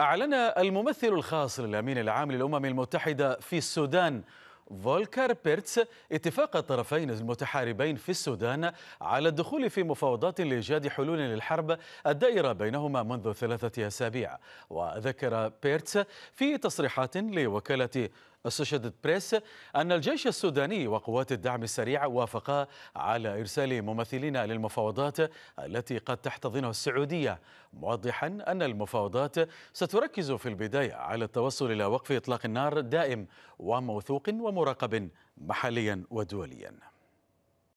أعلن الممثل الخاص للأمين العام للأمم المتحدة في السودان فولكر بيرتس اتفاق الطرفين المتحاربين في السودان على الدخول في مفاوضات لإيجاد حلول للحرب الدائرة بينهما منذ ثلاثة أسابيع وذكر بيرتس في تصريحات لوكالة استشهدت بريس أن الجيش السوداني وقوات الدعم السريع وافقا على إرسال ممثلين للمفاوضات التي قد تحتضنها السعودية موضحا أن المفاوضات ستركز في البداية على التوصل إلى وقف إطلاق النار دائم وموثوق ومراقب محليا ودوليا